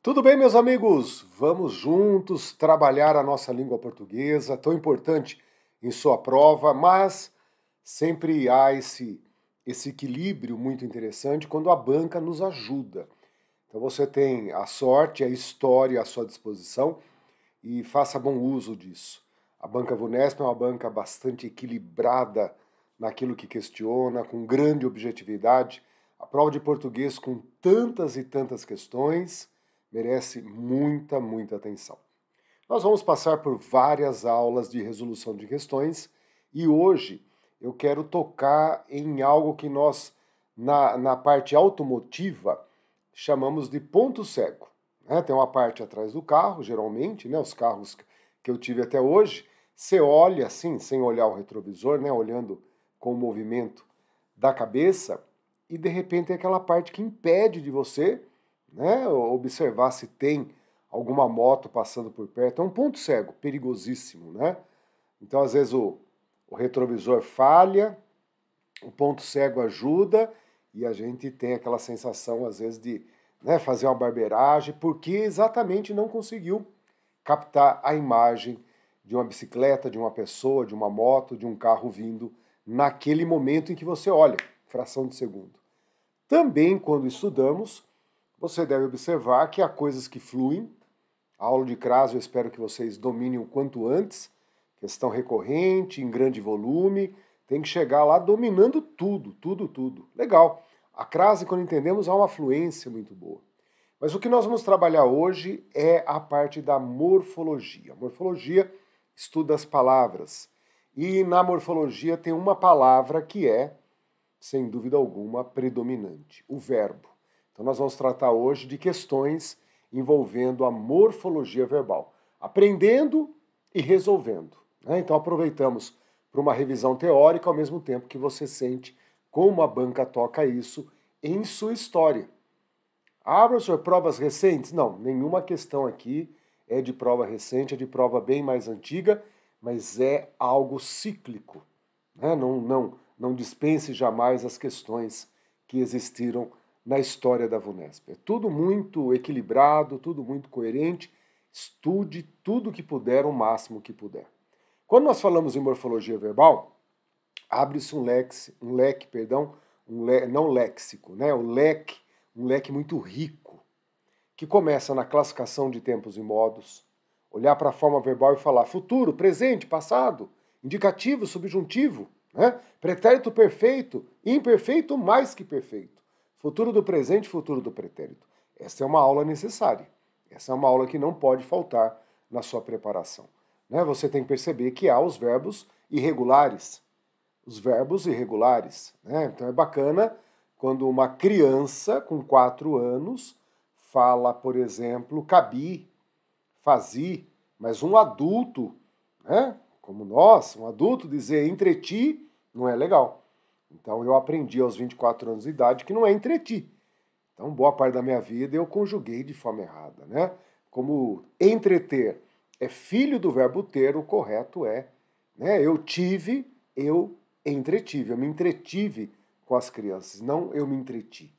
Tudo bem, meus amigos? Vamos juntos trabalhar a nossa língua portuguesa, tão importante em sua prova, mas sempre há esse, esse equilíbrio muito interessante quando a banca nos ajuda. Então você tem a sorte, a história à sua disposição e faça bom uso disso. A banca Vunesp é uma banca bastante equilibrada naquilo que questiona, com grande objetividade. A prova de português com tantas e tantas questões merece muita, muita atenção. Nós vamos passar por várias aulas de resolução de questões e hoje eu quero tocar em algo que nós, na, na parte automotiva, chamamos de ponto cego. Né? Tem uma parte atrás do carro, geralmente, né? os carros que eu tive até hoje, você olha assim, sem olhar o retrovisor, né? olhando com o movimento da cabeça, e de repente é aquela parte que impede de você né? Observar se tem alguma moto passando por perto. É um ponto cego, perigosíssimo, né? Então, às vezes, o, o retrovisor falha, o ponto cego ajuda e a gente tem aquela sensação, às vezes, de né, fazer uma barbeiragem, porque exatamente não conseguiu captar a imagem de uma bicicleta, de uma pessoa, de uma moto, de um carro vindo naquele momento em que você olha, fração de segundo. Também, quando estudamos, você deve observar que há coisas que fluem. A aula de crase eu espero que vocês dominem o quanto antes. Questão recorrente, em grande volume. Tem que chegar lá dominando tudo, tudo, tudo. Legal. A crase, quando entendemos, há uma fluência muito boa. Mas o que nós vamos trabalhar hoje é a parte da morfologia. A morfologia estuda as palavras. E na morfologia tem uma palavra que é, sem dúvida alguma, predominante: o verbo. Então, nós vamos tratar hoje de questões envolvendo a morfologia verbal, aprendendo e resolvendo. Né? Então, aproveitamos para uma revisão teórica ao mesmo tempo que você sente como a banca toca isso em sua história. Ah, professor, provas recentes? Não, nenhuma questão aqui é de prova recente, é de prova bem mais antiga, mas é algo cíclico. Né? Não, não, não dispense jamais as questões que existiram na história da VUNESP. É tudo muito equilibrado, tudo muito coerente. Estude tudo que puder, o máximo que puder. Quando nós falamos em morfologia verbal, abre-se um leque, um leque, perdão, um le, não léxico, né? Um leque, um leque muito rico, que começa na classificação de tempos e modos, olhar para a forma verbal e falar futuro, presente, passado, indicativo, subjuntivo, né? pretérito perfeito, imperfeito mais que perfeito. Futuro do presente, futuro do pretérito. Essa é uma aula necessária. Essa é uma aula que não pode faltar na sua preparação. Né? Você tem que perceber que há os verbos irregulares. Os verbos irregulares. Né? Então é bacana quando uma criança com quatro anos fala, por exemplo, cabi, fazi, mas um adulto, né? como nós, um adulto, dizer entreti não é legal. Então eu aprendi aos 24 anos de idade que não é entreti. Então boa parte da minha vida eu conjuguei de forma errada, né? Como entreter é filho do verbo ter, o correto é, né? Eu tive, eu entretive, eu me entretive com as crianças, não eu me entreti.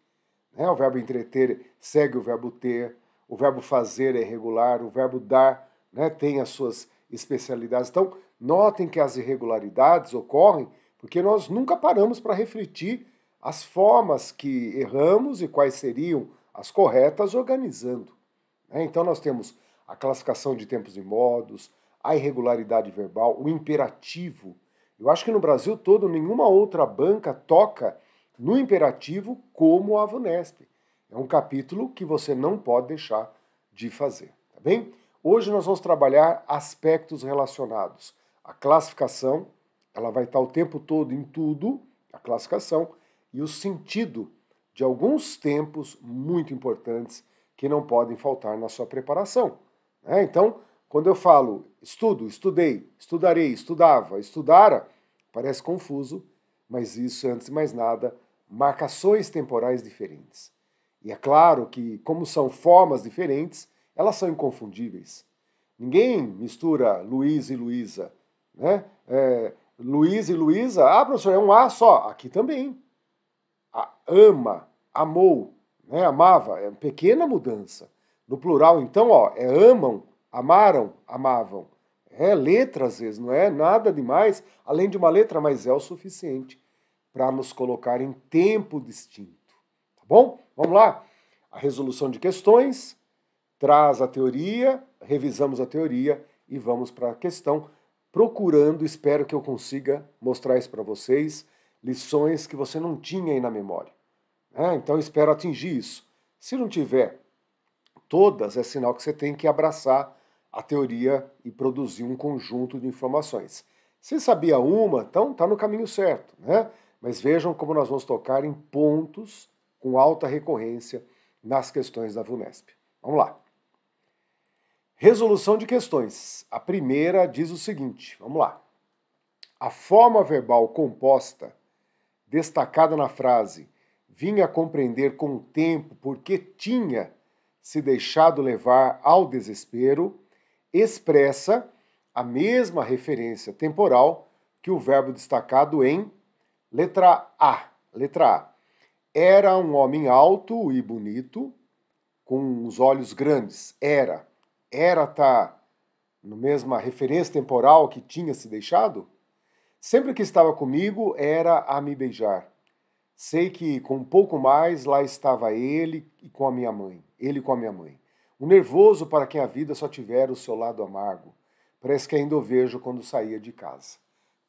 Né? O verbo entreter segue o verbo ter, o verbo fazer é irregular, o verbo dar né, tem as suas especialidades. Então, notem que as irregularidades ocorrem porque nós nunca paramos para refletir as formas que erramos e quais seriam as corretas organizando. Né? Então nós temos a classificação de tempos e modos, a irregularidade verbal, o imperativo. Eu acho que no Brasil todo nenhuma outra banca toca no imperativo como a Vunesp. É um capítulo que você não pode deixar de fazer, tá bem? Hoje nós vamos trabalhar aspectos relacionados à classificação, ela vai estar o tempo todo em tudo, a classificação, e o sentido de alguns tempos muito importantes que não podem faltar na sua preparação. Né? Então, quando eu falo estudo, estudei, estudarei, estudava, estudara, parece confuso, mas isso, antes de mais nada, marcações temporais diferentes. E é claro que, como são formas diferentes, elas são inconfundíveis. Ninguém mistura Luiz e Luísa. Né? É, Luiz e Luísa, ah, professor, é um A só. Aqui também. A, ama, amou, né? amava. É uma pequena mudança. No plural, então, ó, é amam, amaram, amavam. É letra, às vezes, não é nada demais, além de uma letra, mas é o suficiente para nos colocar em tempo distinto. Tá bom? Vamos lá? A resolução de questões traz a teoria, revisamos a teoria e vamos para a questão procurando, espero que eu consiga mostrar isso para vocês, lições que você não tinha aí na memória. É, então espero atingir isso. Se não tiver todas, é sinal que você tem que abraçar a teoria e produzir um conjunto de informações. Se sabia uma, então está no caminho certo, né? Mas vejam como nós vamos tocar em pontos com alta recorrência nas questões da VUNESP. Vamos lá. Resolução de questões. A primeira diz o seguinte: vamos lá. A forma verbal composta, destacada na frase, vinha compreender com o tempo porque tinha se deixado levar ao desespero, expressa a mesma referência temporal que o verbo destacado em letra A. Letra A. Era um homem alto e bonito, com os olhos grandes. Era era estar tá no mesma referência temporal que tinha se deixado? Sempre que estava comigo era a me beijar. Sei que com um pouco mais lá estava ele e com a minha mãe, ele com a minha mãe. O nervoso para quem a vida só tiver o seu lado amargo. Parece que ainda o vejo quando saía de casa.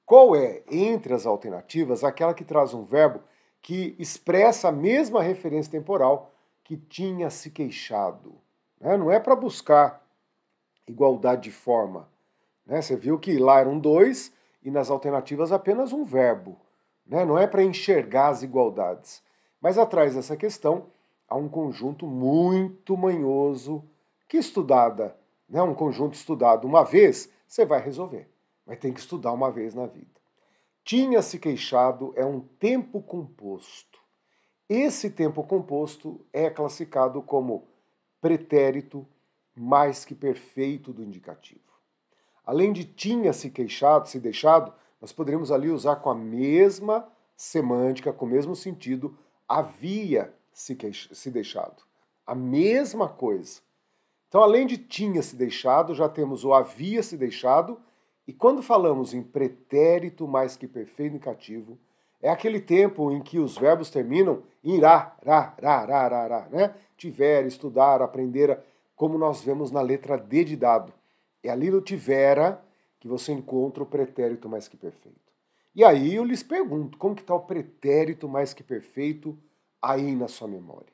Qual é, entre as alternativas, aquela que traz um verbo que expressa a mesma referência temporal que tinha se queixado? Né, não é para buscar igualdade de forma. Né? Você viu que lá eram dois e nas alternativas apenas um verbo. Né? Não é para enxergar as igualdades. Mas atrás dessa questão há um conjunto muito manhoso que estudada, né? um conjunto estudado uma vez, você vai resolver. Mas tem que estudar uma vez na vida. Tinha se queixado é um tempo composto. Esse tempo composto é classificado como pretérito, mais que perfeito do indicativo. Além de tinha se queixado, se deixado, nós poderíamos ali usar com a mesma semântica, com o mesmo sentido, havia se, se deixado. A mesma coisa. Então, além de tinha se deixado, já temos o havia se deixado. E quando falamos em pretérito mais que perfeito indicativo, é aquele tempo em que os verbos terminam em irá, rá, rá, rá, rá, né? Tiver, estudar, aprender. A como nós vemos na letra D de dado. É ali no tivera que você encontra o pretérito mais que perfeito. E aí eu lhes pergunto, como que está o pretérito mais que perfeito aí na sua memória?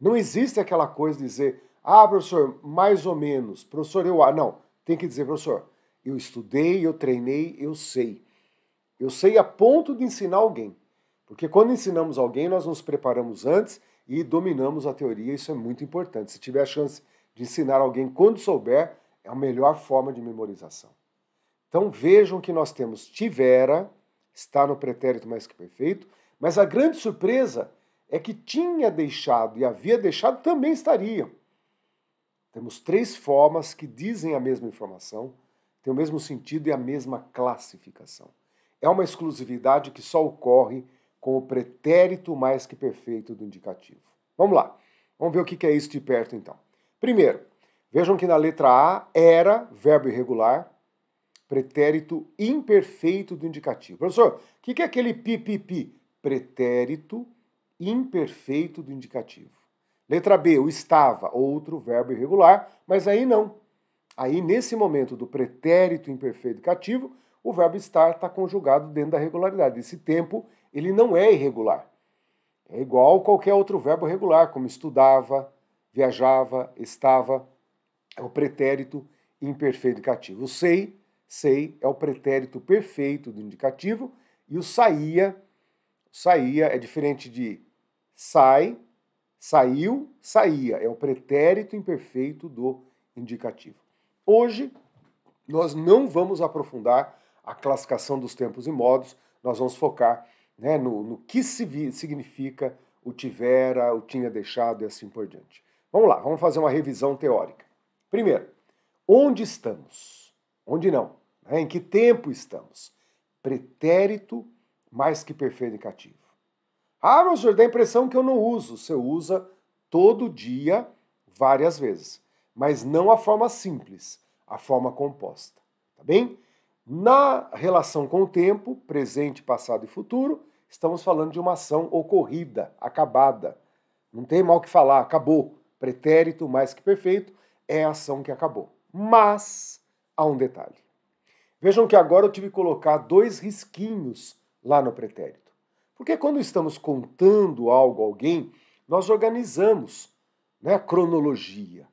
Não existe aquela coisa de dizer, ah, professor, mais ou menos, professor, eu... Ah, não, tem que dizer, professor, eu estudei, eu treinei, eu sei. Eu sei a ponto de ensinar alguém. Porque quando ensinamos alguém, nós nos preparamos antes e dominamos a teoria, isso é muito importante. Se tiver a chance de ensinar alguém quando souber, é a melhor forma de memorização. Então vejam que nós temos tivera, está no pretérito mais que perfeito, mas a grande surpresa é que tinha deixado e havia deixado também estariam. Temos três formas que dizem a mesma informação, têm o mesmo sentido e a mesma classificação. É uma exclusividade que só ocorre com o pretérito mais que perfeito do indicativo. Vamos lá, vamos ver o que é isso de perto então. Primeiro, vejam que na letra A, era, verbo irregular, pretérito imperfeito do indicativo. Professor, o que é aquele pipipi? Pretérito imperfeito do indicativo. Letra B, o estava, outro verbo irregular, mas aí não. Aí, nesse momento do pretérito imperfeito indicativo, o verbo estar está conjugado dentro da regularidade. Esse tempo, ele não é irregular. É igual qualquer outro verbo regular, como estudava, viajava, estava, é o pretérito imperfeito indicativo. O sei, sei é o pretérito perfeito do indicativo e o saía, saía é diferente de sai, saiu, saía, é o pretérito imperfeito do indicativo. Hoje nós não vamos aprofundar a classificação dos tempos e modos, nós vamos focar né, no, no que significa o tivera, o tinha deixado e assim por diante. Vamos lá, vamos fazer uma revisão teórica. Primeiro, onde estamos? Onde não? Né? Em que tempo estamos? Pretérito mais que perfeito indicativo. Ah, meu senhor, dá a impressão que eu não uso. Você usa todo dia, várias vezes. Mas não a forma simples, a forma composta. Tá bem? Na relação com o tempo, presente, passado e futuro, estamos falando de uma ação ocorrida, acabada. Não tem mal que falar, acabou pretérito mais que perfeito, é a ação que acabou. Mas há um detalhe. Vejam que agora eu tive que colocar dois risquinhos lá no pretérito. Porque quando estamos contando algo a alguém, nós organizamos né, a cronologia.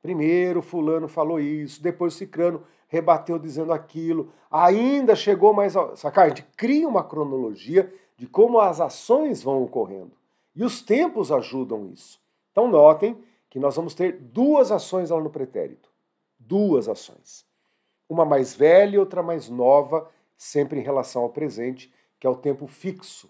Primeiro fulano falou isso, depois cicrano rebateu dizendo aquilo, ainda chegou mais... A... Sacar, a gente cria uma cronologia de como as ações vão ocorrendo. E os tempos ajudam isso. Então notem que nós vamos ter duas ações lá no pretérito. Duas ações. Uma mais velha e outra mais nova, sempre em relação ao presente, que é o tempo fixo.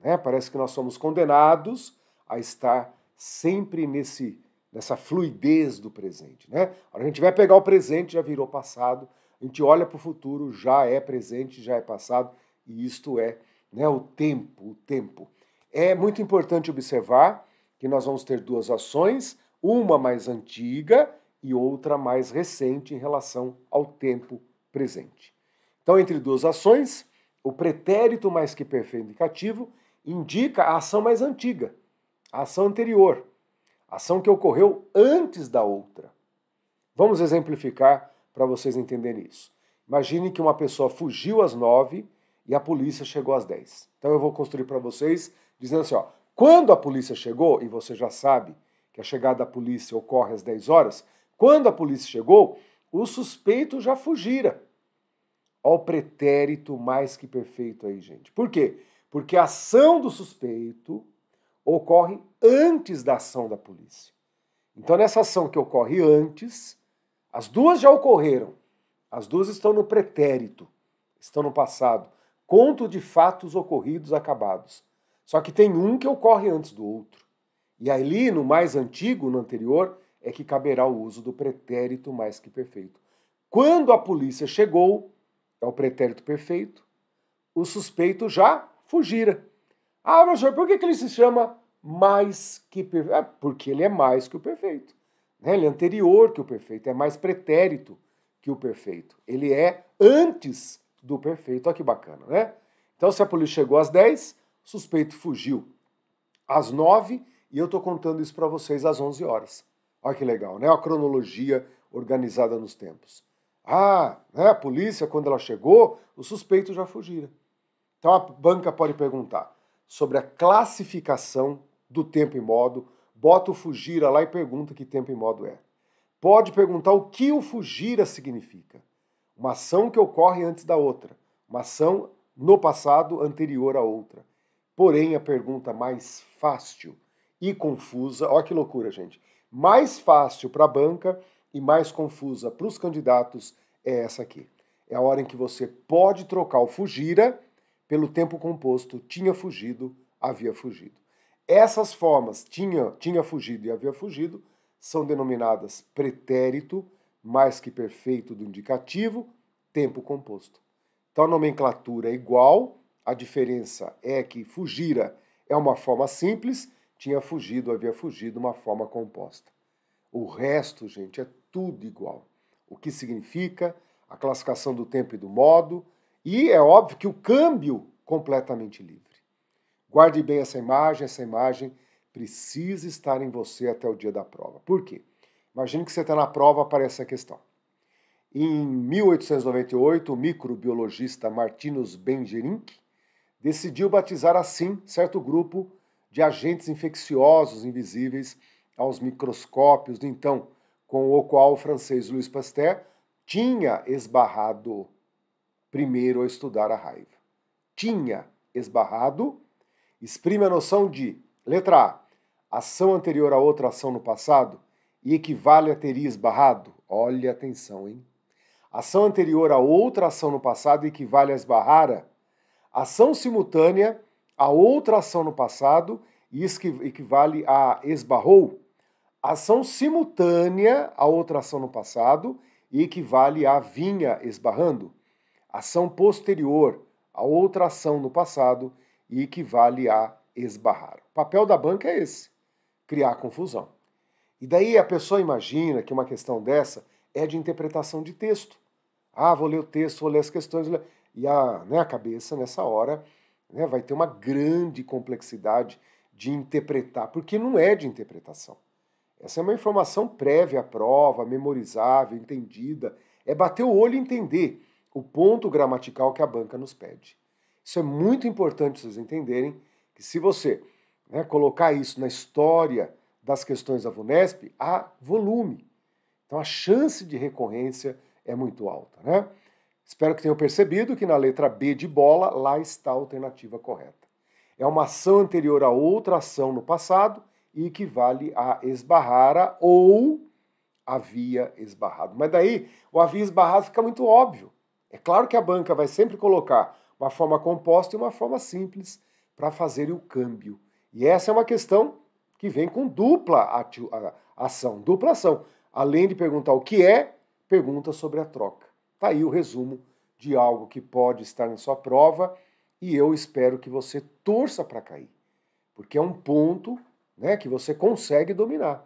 Né? Parece que nós somos condenados a estar sempre nesse nessa fluidez do presente. Né? A gente vai pegar o presente, já virou passado. A gente olha para o futuro, já é presente, já é passado. E isto é né, o tempo, o tempo. É muito importante observar que nós vamos ter duas ações, uma mais antiga e outra mais recente em relação ao tempo presente. Então, entre duas ações, o pretérito mais que perfeito indicativo indica a ação mais antiga, a ação anterior, a ação que ocorreu antes da outra. Vamos exemplificar para vocês entenderem isso. Imagine que uma pessoa fugiu às nove e a polícia chegou às dez. Então eu vou construir para vocês dizendo assim: ó, quando a polícia chegou, e você já sabe que a chegada da polícia ocorre às 10 horas, quando a polícia chegou, o suspeito já fugira. Ao pretérito mais que perfeito aí, gente. Por quê? Porque a ação do suspeito ocorre antes da ação da polícia. Então, nessa ação que ocorre antes, as duas já ocorreram. As duas estão no pretérito, estão no passado. Conto de fatos ocorridos acabados. Só que tem um que ocorre antes do outro. E ali, no mais antigo, no anterior, é que caberá o uso do pretérito mais que perfeito. Quando a polícia chegou, é o pretérito perfeito, o suspeito já fugira. Ah, mas por que, que ele se chama mais que perfeito? É porque ele é mais que o perfeito. Né? Ele é anterior que o perfeito, é mais pretérito que o perfeito. Ele é antes do perfeito. Olha que bacana, né? Então, se a polícia chegou às 10, suspeito fugiu. Às 9, e eu estou contando isso para vocês às 11 horas. Olha que legal, né? A cronologia organizada nos tempos. Ah, né? a polícia, quando ela chegou, os suspeitos já fugiram. Então a banca pode perguntar sobre a classificação do tempo e modo, bota o Fugira lá e pergunta que tempo e modo é. Pode perguntar o que o Fugira significa. Uma ação que ocorre antes da outra, uma ação no passado anterior à outra. Porém, a pergunta mais fácil e confusa. Olha que loucura, gente. Mais fácil para a banca e mais confusa para os candidatos é essa aqui. É a hora em que você pode trocar o fugira pelo tempo composto tinha fugido, havia fugido. Essas formas tinha, tinha fugido e havia fugido são denominadas pretérito, mais que perfeito do indicativo, tempo composto. Então a nomenclatura é igual, a diferença é que fugira é uma forma simples tinha fugido, havia fugido de uma forma composta. O resto, gente, é tudo igual. O que significa a classificação do tempo e do modo, e é óbvio que o câmbio completamente livre. Guarde bem essa imagem, essa imagem precisa estar em você até o dia da prova. Por quê? Imagine que você está na prova, aparece a questão. Em 1898, o microbiologista Martinus Benjerink decidiu batizar assim certo grupo de agentes infecciosos invisíveis aos microscópios então, com o qual o francês Louis Pasteur tinha esbarrado primeiro ao estudar a raiva. Tinha esbarrado exprime a noção de, letra A, ação anterior a outra ação no passado e equivale a teria esbarrado. Olha atenção, hein? Ação anterior a outra ação no passado equivale a esbarrar. Ação simultânea a outra ação no passado, isso que equivale a esbarrou. Ação simultânea à outra ação no passado e equivale a vinha esbarrando. Ação posterior a outra ação no passado e equivale a esbarrar. O papel da banca é esse: criar confusão. E daí a pessoa imagina que uma questão dessa é de interpretação de texto. Ah, vou ler o texto, vou ler as questões. Ler... E a, né, a cabeça, nessa hora, né? Vai ter uma grande complexidade de interpretar, porque não é de interpretação. Essa é uma informação prévia à prova, memorizável, entendida. É bater o olho e entender o ponto gramatical que a banca nos pede. Isso é muito importante vocês entenderem que se você né, colocar isso na história das questões da VUNESP, há volume. Então a chance de recorrência é muito alta. Né? Espero que tenham percebido que na letra B de bola, lá está a alternativa correta. É uma ação anterior a outra ação no passado e equivale a esbarrara ou havia esbarrado. Mas daí o havia esbarrado fica muito óbvio. É claro que a banca vai sempre colocar uma forma composta e uma forma simples para fazer o câmbio. E essa é uma questão que vem com dupla ação, dupla ação. Além de perguntar o que é, pergunta sobre a troca. Está aí o resumo de algo que pode estar na sua prova e eu espero que você torça para cair, porque é um ponto né, que você consegue dominar.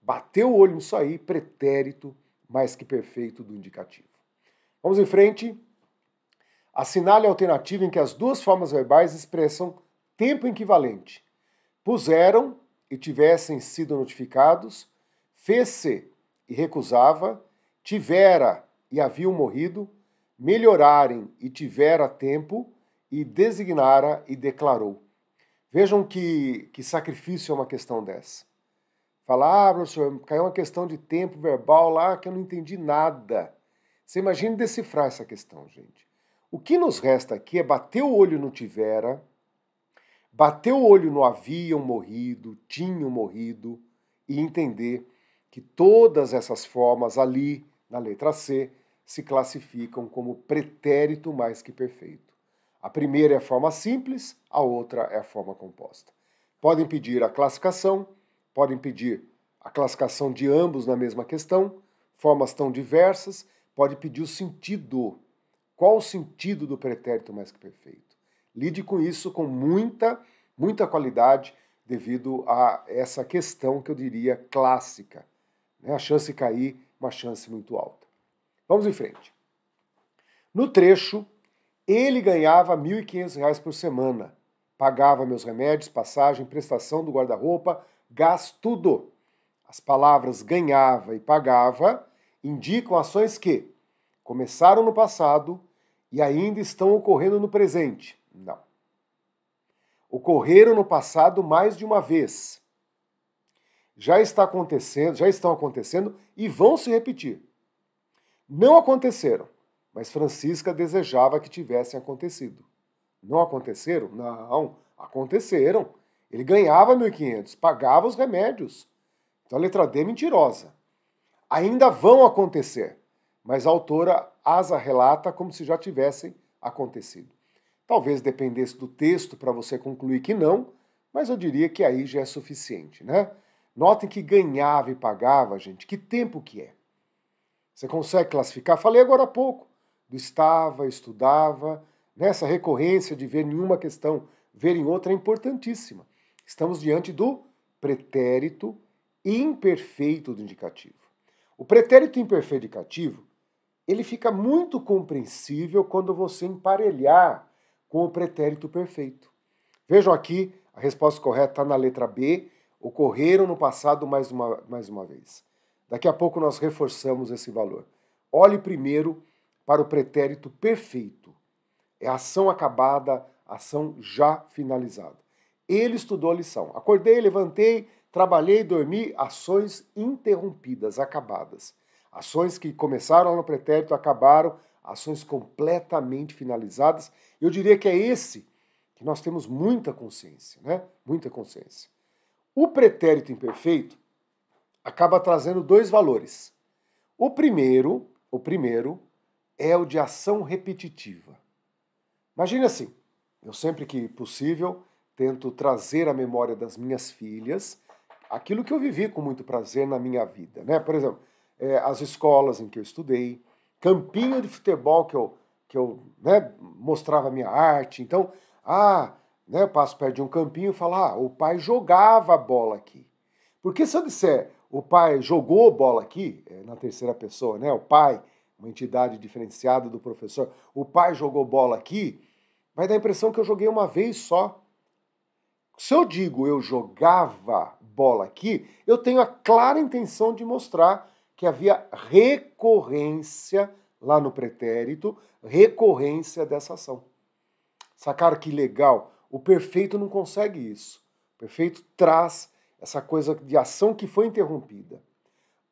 Bateu o olho nisso aí, pretérito mais que perfeito do indicativo. Vamos em frente. Assinale a alternativa em que as duas formas verbais expressam tempo equivalente. Puseram e tivessem sido notificados, fez-se e recusava, tivera e haviam morrido, melhorarem e tivera tempo, e designara e declarou. Vejam que, que sacrifício é uma questão dessa. Falar, ah, professor, caiu uma questão de tempo verbal lá que eu não entendi nada. Você imagina decifrar essa questão, gente. O que nos resta aqui é bater o olho no tivera, bater o olho no haviam morrido, tinham morrido, e entender que todas essas formas ali, na letra C, se classificam como pretérito mais que perfeito. A primeira é a forma simples, a outra é a forma composta. Podem pedir a classificação, podem pedir a classificação de ambos na mesma questão, formas tão diversas, pode pedir o sentido. Qual o sentido do pretérito mais que perfeito? Lide com isso com muita, muita qualidade devido a essa questão que eu diria clássica. Né? A chance de cair, uma chance muito alta. Vamos em frente. No trecho, ele ganhava R$ 1.500 por semana. Pagava meus remédios, passagem, prestação do guarda-roupa, gasto tudo. As palavras ganhava e pagava indicam ações que começaram no passado e ainda estão ocorrendo no presente. Não. Ocorreram no passado mais de uma vez. Já está acontecendo, já estão acontecendo e vão se repetir. Não aconteceram, mas Francisca desejava que tivessem acontecido. Não aconteceram? Não, aconteceram. Ele ganhava 1.500, pagava os remédios. Então a letra D é mentirosa. Ainda vão acontecer, mas a autora asa relata como se já tivessem acontecido. Talvez dependesse do texto para você concluir que não, mas eu diria que aí já é suficiente, né? Notem que ganhava e pagava, gente, que tempo que é. Você consegue classificar? Falei agora há pouco do estava, estudava, nessa recorrência de ver em uma questão, ver em outra é importantíssima. Estamos diante do pretérito imperfeito do indicativo. O pretérito imperfeito indicativo, ele fica muito compreensível quando você emparelhar com o pretérito perfeito. Vejam aqui, a resposta correta está na letra B, ocorreram no passado mais uma, mais uma vez. Daqui a pouco nós reforçamos esse valor. Olhe primeiro para o pretérito perfeito. É ação acabada, ação já finalizada. Ele estudou a lição. Acordei, levantei, trabalhei, dormi, ações interrompidas, acabadas. Ações que começaram no pretérito, acabaram, ações completamente finalizadas. Eu diria que é esse que nós temos muita consciência, né? Muita consciência. O pretérito imperfeito acaba trazendo dois valores. O primeiro, o primeiro é o de ação repetitiva. Imagine assim, eu sempre que possível tento trazer à memória das minhas filhas aquilo que eu vivi com muito prazer na minha vida, né? Por exemplo, é, as escolas em que eu estudei, campinho de futebol que eu que eu né, mostrava minha arte. Então, ah, né, eu passo perto de um campinho e falo, ah, o pai jogava a bola aqui. Porque se eu disser o pai jogou bola aqui, é, na terceira pessoa, né? O pai, uma entidade diferenciada do professor, o pai jogou bola aqui, vai dar a impressão que eu joguei uma vez só. Se eu digo eu jogava bola aqui, eu tenho a clara intenção de mostrar que havia recorrência lá no pretérito, recorrência dessa ação. Sacaram que legal? O perfeito não consegue isso. O perfeito traz essa coisa de ação que foi interrompida.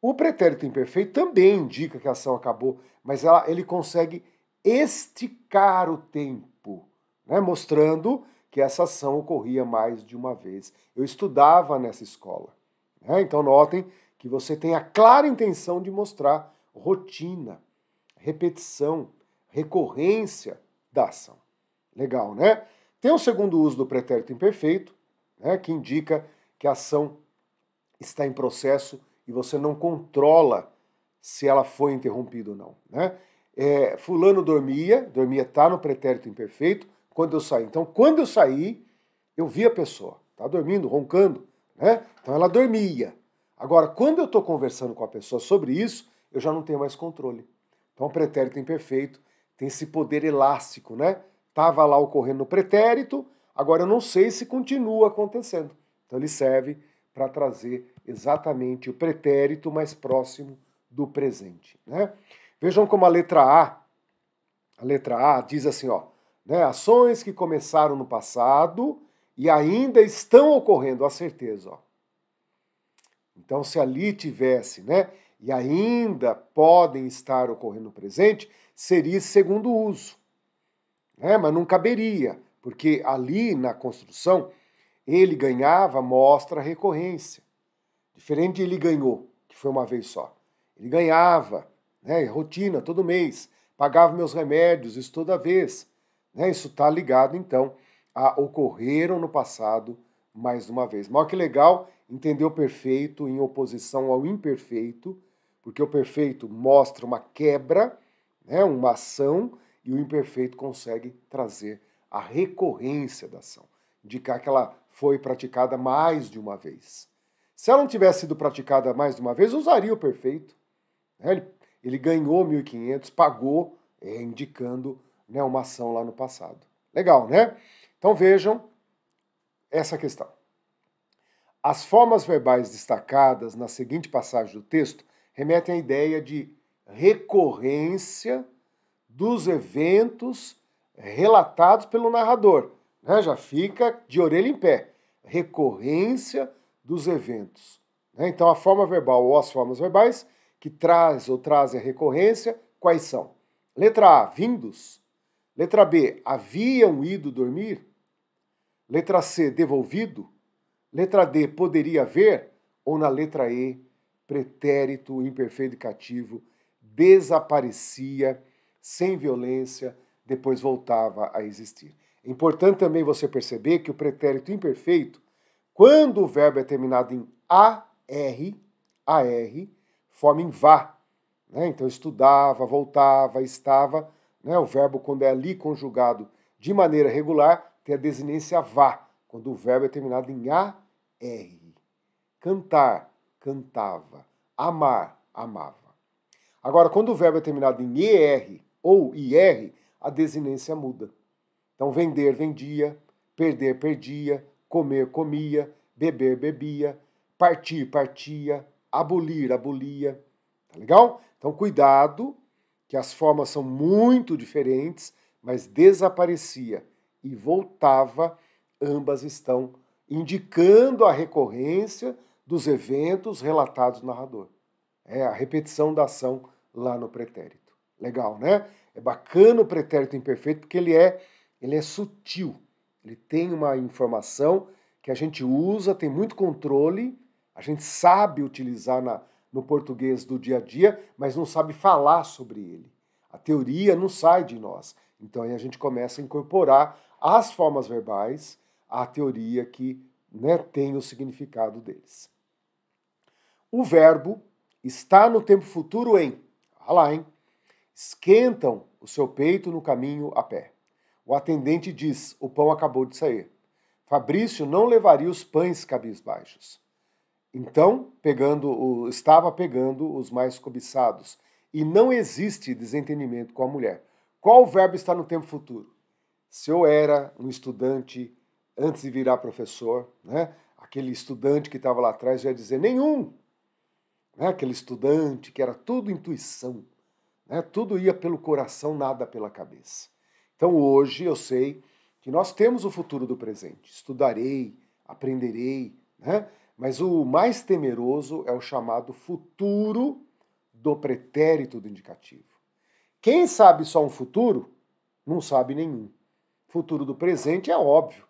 O pretérito imperfeito também indica que a ação acabou, mas ela, ele consegue esticar o tempo, né? mostrando que essa ação ocorria mais de uma vez. Eu estudava nessa escola. Né? Então, notem que você tem a clara intenção de mostrar rotina, repetição, recorrência da ação. Legal, né? Tem o um segundo uso do pretérito imperfeito, né, que indica que a ação está em processo e você não controla se ela foi interrompida ou não. Né? É, fulano dormia, dormia está no pretérito imperfeito, quando eu saí. Então, quando eu saí, eu vi a pessoa, está dormindo, roncando. Né? Então, ela dormia. Agora, quando eu estou conversando com a pessoa sobre isso, eu já não tenho mais controle. Então, o pretérito imperfeito tem esse poder elástico, né? Estava lá ocorrendo no pretérito, agora eu não sei se continua acontecendo. Então ele serve para trazer exatamente o pretérito mais próximo do presente. Né? Vejam como a letra A, a letra A diz assim, ó, né, ações que começaram no passado e ainda estão ocorrendo, a certeza. Ó. Então, se ali tivesse, né, e ainda podem estar ocorrendo no presente, seria segundo uso. Né? Mas não caberia, porque ali na construção ele ganhava mostra recorrência. Diferente de ele ganhou, que foi uma vez só. Ele ganhava, né, rotina, todo mês. Pagava meus remédios, isso toda vez. Né, isso está ligado, então, a ocorreram no passado mais uma vez. Mas que legal entender o perfeito em oposição ao imperfeito, porque o perfeito mostra uma quebra, né, uma ação, e o imperfeito consegue trazer a recorrência da ação. Indicar aquela foi praticada mais de uma vez. Se ela não tivesse sido praticada mais de uma vez, usaria o perfeito. Né? Ele, ele ganhou 1.500, pagou, é, indicando né, uma ação lá no passado. Legal, né? Então vejam essa questão. As formas verbais destacadas na seguinte passagem do texto remetem à ideia de recorrência dos eventos relatados pelo narrador né? Já fica de orelha em pé. Recorrência dos eventos. Né? Então, a forma verbal ou as formas verbais que traz ou trazem a recorrência, quais são? Letra A, vindos. Letra B, haviam ido dormir. Letra C, devolvido. Letra D, poderia haver. Ou na letra E, pretérito imperfeito cativo, desaparecia sem violência, depois voltava a existir. É importante também você perceber que o pretérito imperfeito, quando o verbo é terminado em AR, AR, forma em vá. Né? Então, estudava, voltava, estava. Né? O verbo, quando é ali conjugado de maneira regular, tem a desinência vá, quando o verbo é terminado em AR. Cantar, cantava. Amar, amava. Agora, quando o verbo é terminado em ER ou IR, a desinência muda. Então, vender, vendia, perder, perdia, comer, comia, beber, bebia, partir, partia, abolir, abolia. Tá legal? Então, cuidado, que as formas são muito diferentes, mas desaparecia e voltava, ambas estão indicando a recorrência dos eventos relatados no narrador. É a repetição da ação lá no pretérito. Legal, né? É bacana o pretérito imperfeito porque ele é ele é sutil. Ele tem uma informação que a gente usa, tem muito controle, a gente sabe utilizar na, no português do dia a dia, mas não sabe falar sobre ele. A teoria não sai de nós. Então aí a gente começa a incorporar as formas verbais à teoria que né, tem o significado deles. O verbo está no tempo futuro em. Olha lá, hein? Esquentam o seu peito no caminho a pé. O atendente diz: O pão acabou de sair. Fabrício não levaria os pães cabisbaixos. Então, pegando o, estava pegando os mais cobiçados. E não existe desentendimento com a mulher. Qual verbo está no tempo futuro? Se eu era um estudante antes de virar professor, né? aquele estudante que estava lá atrás ia dizer nenhum. Né? Aquele estudante que era tudo intuição, né? tudo ia pelo coração, nada pela cabeça. Então hoje eu sei que nós temos o futuro do presente. Estudarei, aprenderei, né? Mas o mais temeroso é o chamado futuro do pretérito do indicativo. Quem sabe só um futuro, não sabe nenhum. Futuro do presente é óbvio.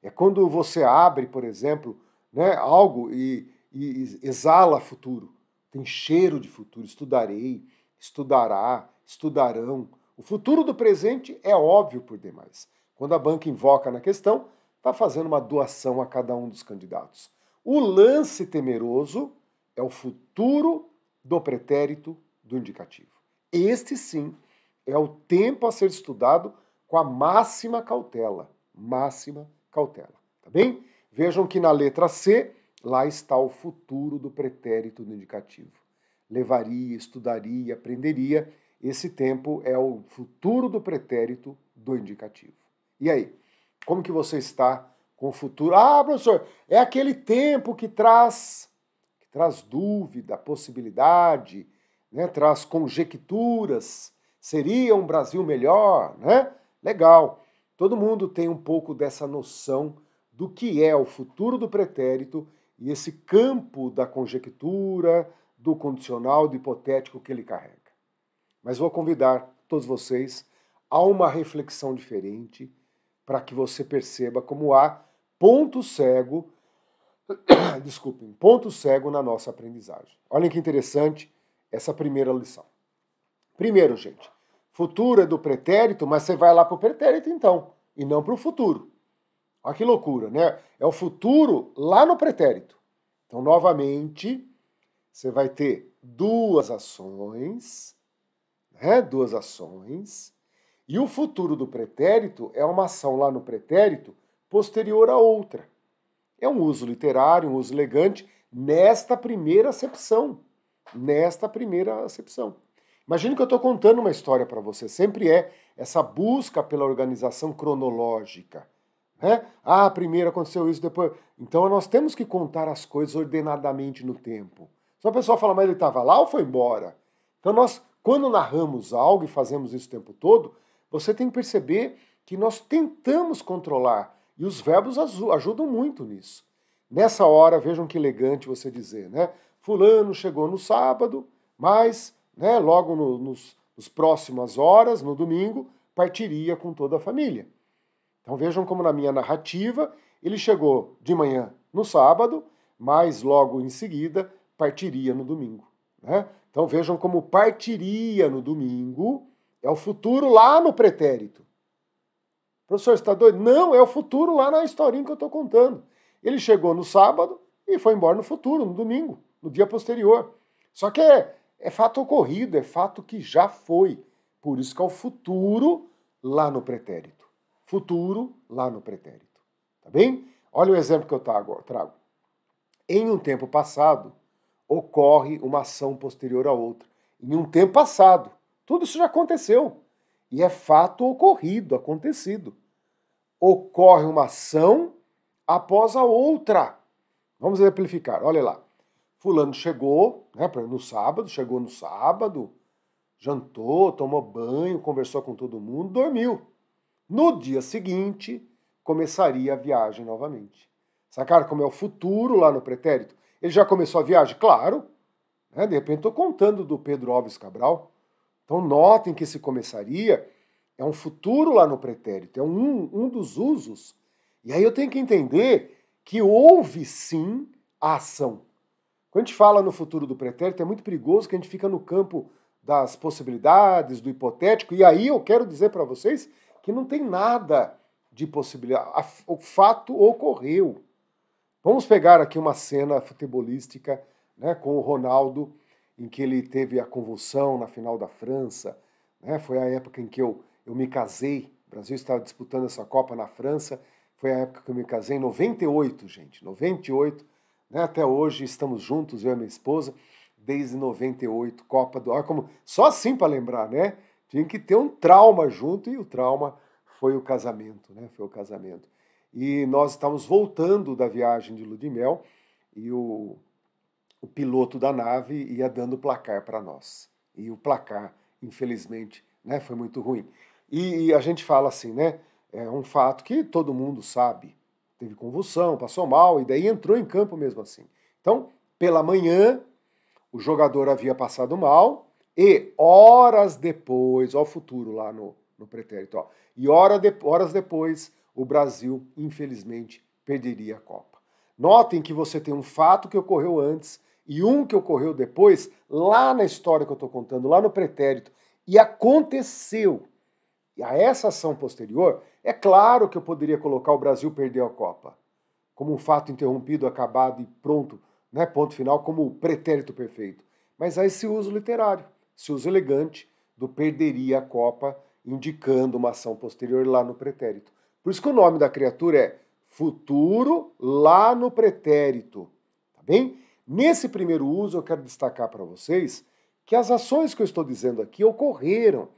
É quando você abre, por exemplo, né, algo e, e exala futuro. Tem cheiro de futuro. Estudarei, estudará, estudarão o futuro do presente é óbvio por demais. Quando a banca invoca na questão, está fazendo uma doação a cada um dos candidatos. O lance temeroso é o futuro do pretérito do indicativo. Este sim é o tempo a ser estudado com a máxima cautela. Máxima cautela. Tá bem? Vejam que na letra C, lá está o futuro do pretérito do indicativo. Levaria, estudaria, aprenderia esse tempo é o futuro do pretérito do indicativo. E aí, como que você está com o futuro? Ah, professor, é aquele tempo que traz que traz dúvida, possibilidade, né? traz conjecturas. Seria um Brasil melhor, né? Legal. Todo mundo tem um pouco dessa noção do que é o futuro do pretérito e esse campo da conjectura, do condicional, do hipotético que ele carrega. Mas vou convidar todos vocês a uma reflexão diferente para que você perceba como há ponto cego, desculpem, ponto cego na nossa aprendizagem. Olhem que interessante essa primeira lição. Primeiro, gente, futuro é do pretérito, mas você vai lá para o pretérito então, e não para o futuro. Olha que loucura, né? É o futuro lá no pretérito. Então, novamente, você vai ter duas ações é duas ações. E o futuro do pretérito é uma ação lá no pretérito posterior à outra. É um uso literário, um uso elegante, nesta primeira acepção. Nesta primeira acepção. imagino que eu estou contando uma história para você. Sempre é essa busca pela organização cronológica. Né? Ah, primeiro aconteceu isso, depois. Então nós temos que contar as coisas ordenadamente no tempo. Só o pessoal fala, mas ele estava lá ou foi embora? Então nós quando narramos algo e fazemos isso o tempo todo, você tem que perceber que nós tentamos controlar e os verbos ajudam muito nisso. Nessa hora, vejam que elegante você dizer, né? Fulano chegou no sábado, mas né, logo no, nos, nos próximas horas, no domingo, partiria com toda a família. Então vejam como na minha narrativa ele chegou de manhã no sábado, mas logo em seguida partiria no domingo. Né? Então vejam como partiria no domingo é o futuro lá no pretérito. Professor, você está doido? Não, é o futuro lá na historinha que eu estou contando. Ele chegou no sábado e foi embora no futuro, no domingo, no dia posterior. Só que é, é fato ocorrido, é fato que já foi. Por isso que é o futuro lá no pretérito. Futuro lá no pretérito. Tá bem? Olha o exemplo que eu trago. Em um tempo passado, ocorre uma ação posterior à outra, em um tempo passado. Tudo isso já aconteceu. E é fato ocorrido, acontecido. Ocorre uma ação após a outra. Vamos exemplificar, olha lá. Fulano chegou, né, no sábado, chegou no sábado, jantou, tomou banho, conversou com todo mundo, dormiu. No dia seguinte, começaria a viagem novamente. Sacaram como é o futuro lá no pretérito? Ele já começou a viagem? Claro. Né? De repente estou contando do Pedro Alves Cabral. Então notem que esse começaria é um futuro lá no pretérito, é um, um dos usos. E aí eu tenho que entender que houve sim a ação. Quando a gente fala no futuro do pretérito, é muito perigoso que a gente fica no campo das possibilidades, do hipotético. E aí eu quero dizer para vocês que não tem nada de possibilidade. O fato ocorreu. Vamos pegar aqui uma cena futebolística né, com o Ronaldo, em que ele teve a convulsão na final da França. Né, foi a época em que eu, eu me casei. O Brasil estava disputando essa Copa na França. Foi a época que eu me casei, em 98, gente. 98. Né, até hoje estamos juntos, eu e minha esposa, desde 98, Copa do. Olha como, só assim para lembrar, né? Tinha que ter um trauma junto e o trauma foi o casamento, né? Foi o casamento e nós estávamos voltando da viagem de Ludmel e o, o piloto da nave ia dando placar para nós. E o placar, infelizmente, né, foi muito ruim. E, e, a gente fala assim, né? É um fato que todo mundo sabe. Teve convulsão, passou mal e daí entrou em campo mesmo assim. Então, pela manhã, o jogador havia passado mal e horas depois, ó o futuro lá no, no pretérito, ó, e hora de, horas depois o Brasil, infelizmente, perderia a Copa. Notem que você tem um fato que ocorreu antes e um que ocorreu depois, lá na história que eu estou contando, lá no pretérito, e aconteceu. E a essa ação posterior, é claro que eu poderia colocar o Brasil perder a Copa como um fato interrompido, acabado e pronto, né, ponto final, como o pretérito perfeito. Mas há esse uso literário, esse uso elegante do perderia a Copa, indicando uma ação posterior lá no pretérito. Por isso que o nome da criatura é futuro lá no pretérito, tá bem? Nesse primeiro uso, eu quero destacar para vocês que as ações que eu estou dizendo aqui ocorreram.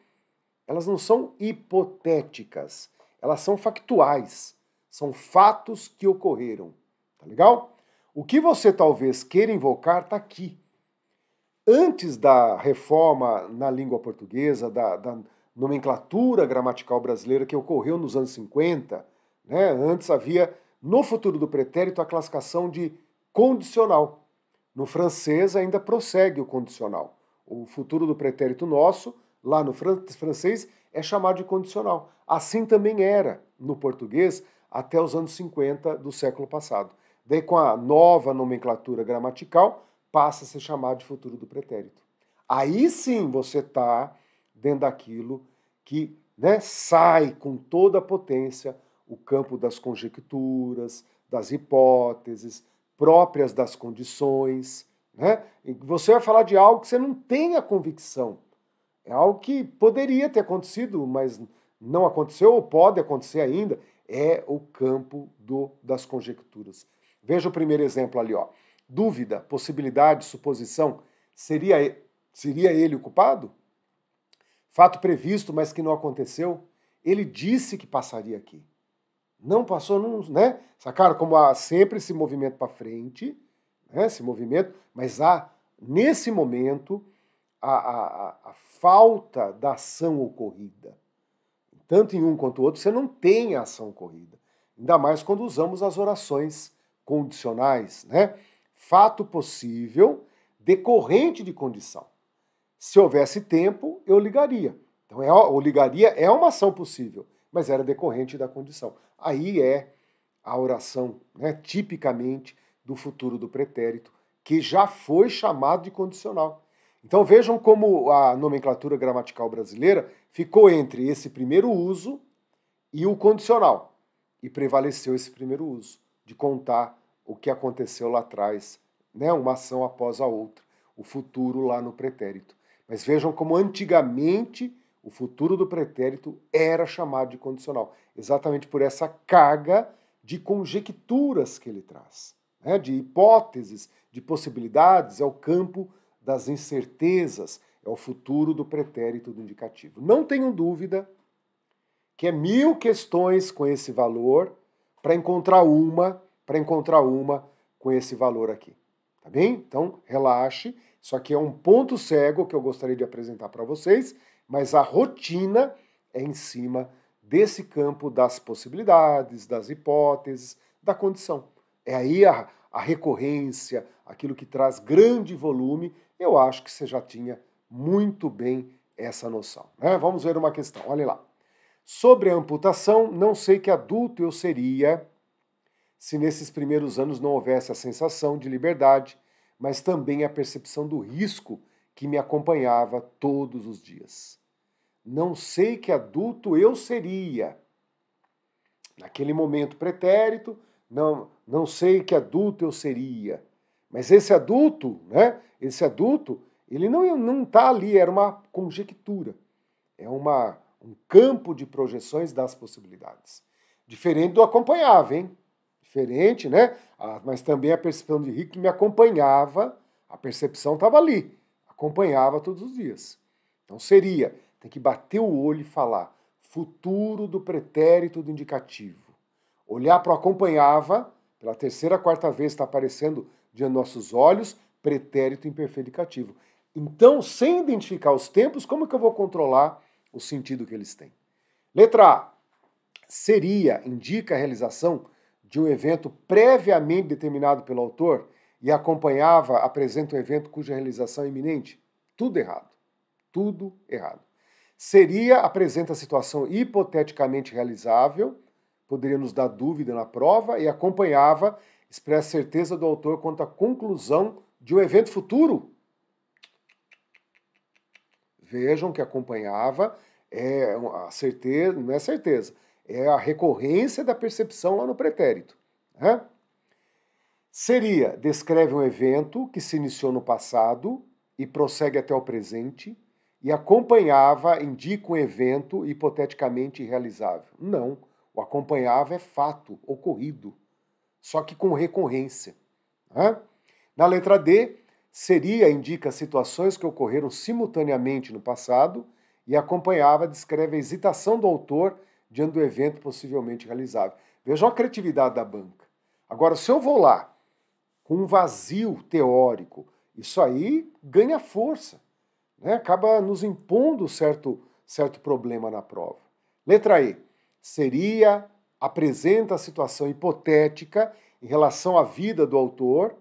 Elas não são hipotéticas, elas são factuais, são fatos que ocorreram, tá legal? O que você talvez queira invocar está aqui. Antes da reforma na língua portuguesa, da, da nomenclatura gramatical brasileira que ocorreu nos anos 50. Né? Antes havia, no futuro do pretérito, a classificação de condicional. No francês ainda prossegue o condicional. O futuro do pretérito nosso, lá no francês, é chamado de condicional. Assim também era no português até os anos 50 do século passado. Daí, com a nova nomenclatura gramatical, passa a ser chamado de futuro do pretérito. Aí sim você está dentro daquilo que né, sai com toda a potência o campo das conjecturas, das hipóteses, próprias das condições. Né? Você vai falar de algo que você não tem a convicção. É algo que poderia ter acontecido, mas não aconteceu ou pode acontecer ainda. É o campo do, das conjecturas. Veja o primeiro exemplo ali. Ó. Dúvida, possibilidade, suposição. Seria, seria ele o culpado? fato previsto, mas que não aconteceu. Ele disse que passaria aqui. Não passou, não, né? Sacaram como há sempre esse movimento para frente, né? esse movimento, mas há, nesse momento, a, a, a, a falta da ação ocorrida. Tanto em um quanto o outro, você não tem a ação ocorrida. Ainda mais quando usamos as orações condicionais, né? Fato possível decorrente de condição. Se houvesse tempo, eu ligaria. Então, é, o ligaria é uma ação possível, mas era decorrente da condição. Aí é a oração, né, tipicamente, do futuro do pretérito, que já foi chamado de condicional. Então vejam como a nomenclatura gramatical brasileira ficou entre esse primeiro uso e o condicional. E prevaleceu esse primeiro uso, de contar o que aconteceu lá atrás, né? uma ação após a outra, o futuro lá no pretérito. Mas vejam como antigamente o futuro do pretérito era chamado de condicional, exatamente por essa carga de conjecturas que ele traz, né? de hipóteses, de possibilidades, é o campo das incertezas, é o futuro do pretérito do indicativo. Não tenho dúvida que é mil questões com esse valor para encontrar uma, para encontrar uma com esse valor aqui. Tá bem? Então, relaxe isso aqui é um ponto cego que eu gostaria de apresentar para vocês, mas a rotina é em cima desse campo das possibilidades, das hipóteses, da condição. É aí a, a recorrência, aquilo que traz grande volume. Eu acho que você já tinha muito bem essa noção. Né? Vamos ver uma questão, olha lá. Sobre a amputação, não sei que adulto eu seria se nesses primeiros anos não houvesse a sensação de liberdade mas também a percepção do risco que me acompanhava todos os dias. Não sei que adulto eu seria. Naquele momento pretérito, não, não sei que adulto eu seria. Mas esse adulto, né? Esse adulto, ele não não está ali, era uma conjectura, é uma um campo de projeções das possibilidades, diferente do acompanhável, hein? diferente, né? Ah, mas também a percepção de Rick me acompanhava, a percepção estava ali, acompanhava todos os dias. Então seria, tem que bater o olho e falar futuro do pretérito do indicativo. Olhar para o acompanhava, pela terceira, quarta vez está aparecendo diante dos nossos olhos, pretérito imperfeito indicativo. Então, sem identificar os tempos, como que eu vou controlar o sentido que eles têm? Letra A. Seria, indica a realização de um evento previamente determinado pelo autor e acompanhava, apresenta um evento cuja realização é iminente? Tudo errado. Tudo errado. Seria, apresenta a situação hipoteticamente realizável, poderia nos dar dúvida na prova e acompanhava, expressa certeza do autor quanto à conclusão de um evento futuro. Vejam que acompanhava é a certeza, não é certeza, é a recorrência da percepção lá no pretérito. Né? Seria, descreve um evento que se iniciou no passado e prossegue até o presente, e acompanhava indica um evento hipoteticamente realizável. Não, o acompanhava é fato, ocorrido, só que com recorrência. Né? Na letra D, seria indica situações que ocorreram simultaneamente no passado e acompanhava descreve a hesitação do autor diante do evento possivelmente realizável. Veja a criatividade da banca. Agora, se eu vou lá com um vazio teórico, isso aí ganha força, né? acaba nos impondo certo, certo problema na prova. Letra E. Seria, apresenta a situação hipotética em relação à vida do autor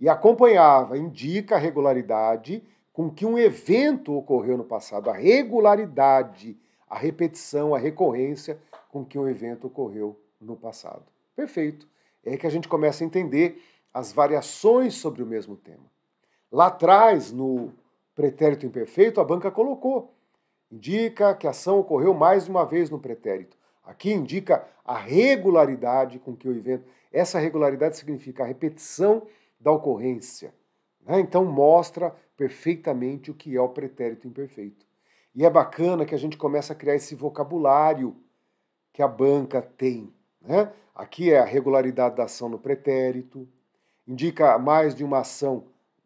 e acompanhava, indica a regularidade com que um evento ocorreu no passado. A regularidade a repetição, a recorrência com que o evento ocorreu no passado. Perfeito. É que a gente começa a entender as variações sobre o mesmo tema. Lá atrás, no pretérito imperfeito, a banca colocou. Indica que a ação ocorreu mais de uma vez no pretérito. Aqui indica a regularidade com que o evento. Essa regularidade significa a repetição da ocorrência. Né? Então mostra perfeitamente o que é o pretérito imperfeito. E é bacana que a gente começa a criar esse vocabulário que a banca tem. Né? Aqui é a regularidade da ação no pretérito, indica mais de uma ação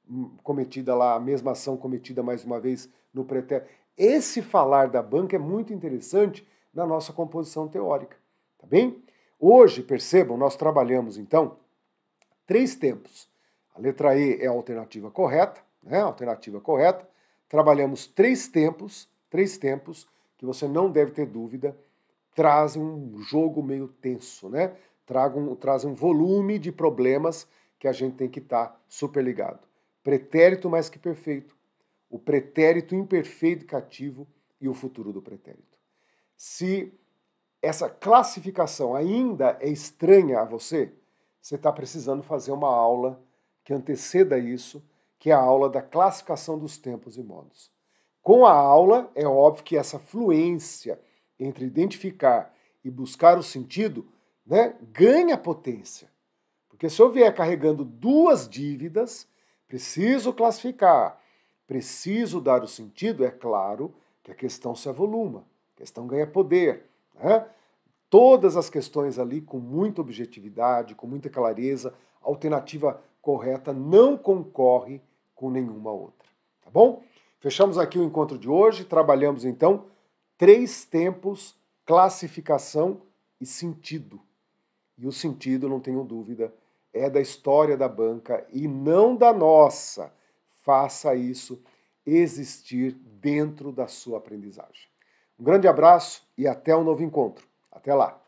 hum, cometida lá, a mesma ação cometida mais uma vez no pretérito. Esse falar da banca é muito interessante na nossa composição teórica, tá bem? Hoje, percebam, nós trabalhamos então três tempos. A letra E é a alternativa correta, né? A alternativa correta. Trabalhamos três tempos três tempos que você não deve ter dúvida, trazem um jogo meio tenso, né? Tragam, trazem um volume de problemas que a gente tem que estar tá super ligado. Pretérito mais que perfeito, o pretérito imperfeito e cativo e o futuro do pretérito. Se essa classificação ainda é estranha a você, você está precisando fazer uma aula que anteceda isso, que é a aula da classificação dos tempos e modos. Com a aula, é óbvio que essa fluência entre identificar e buscar o sentido né, ganha potência. Porque se eu vier carregando duas dívidas, preciso classificar, preciso dar o sentido, é claro que a questão se avoluma, a questão ganha poder. Né? Todas as questões ali com muita objetividade, com muita clareza, alternativa correta não concorre com nenhuma outra. Tá bom? Fechamos aqui o encontro de hoje, trabalhamos então três tempos, classificação e sentido. E o sentido, não tenho dúvida, é da história da banca e não da nossa. Faça isso existir dentro da sua aprendizagem. Um grande abraço e até um novo encontro. Até lá!